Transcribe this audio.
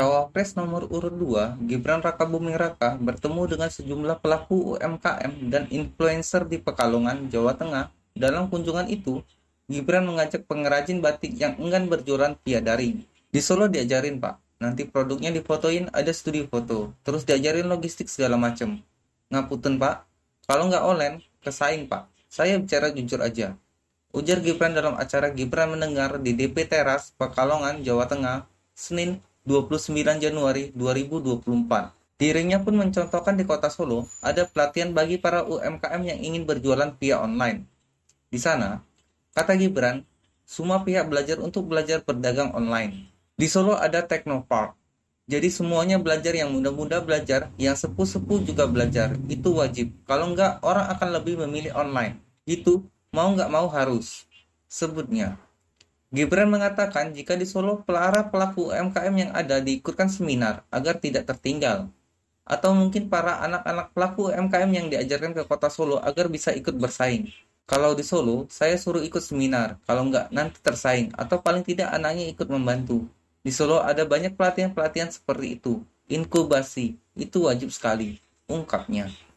Cawapres nomor urut 2, Gibran Raka Buming Raka, bertemu dengan sejumlah pelaku UMKM dan influencer di Pekalongan, Jawa Tengah. Dalam kunjungan itu, Gibran mengajak pengrajin batik yang enggan berjualan via daring. Di Solo diajarin, Pak. Nanti produknya difotoin ada studi foto, terus diajarin logistik segala macem. Ngaputen Pak. Kalau nggak online, kesaing, Pak. Saya bicara jujur aja. Ujar Gibran dalam acara Gibran Mendengar di DP Teras, Pekalongan, Jawa Tengah, Senin 29 Januari 2024. Dirinya pun mencontohkan di kota Solo, ada pelatihan bagi para UMKM yang ingin berjualan via online. Di sana, kata Gibran, semua pihak belajar untuk belajar berdagang online. Di Solo ada Technopark, jadi semuanya belajar yang muda-muda belajar, yang sepuh-sepuh juga belajar. Itu wajib. Kalau enggak, orang akan lebih memilih online. Itu mau nggak mau harus. Sebutnya. Gibran mengatakan jika di Solo para pelaku UMKM yang ada diikutkan seminar agar tidak tertinggal. Atau mungkin para anak-anak pelaku UMKM yang diajarkan ke kota Solo agar bisa ikut bersaing. Kalau di Solo, saya suruh ikut seminar, kalau nggak nanti tersaing, atau paling tidak anaknya ikut membantu. Di Solo ada banyak pelatihan-pelatihan seperti itu. Inkubasi, itu wajib sekali, ungkapnya.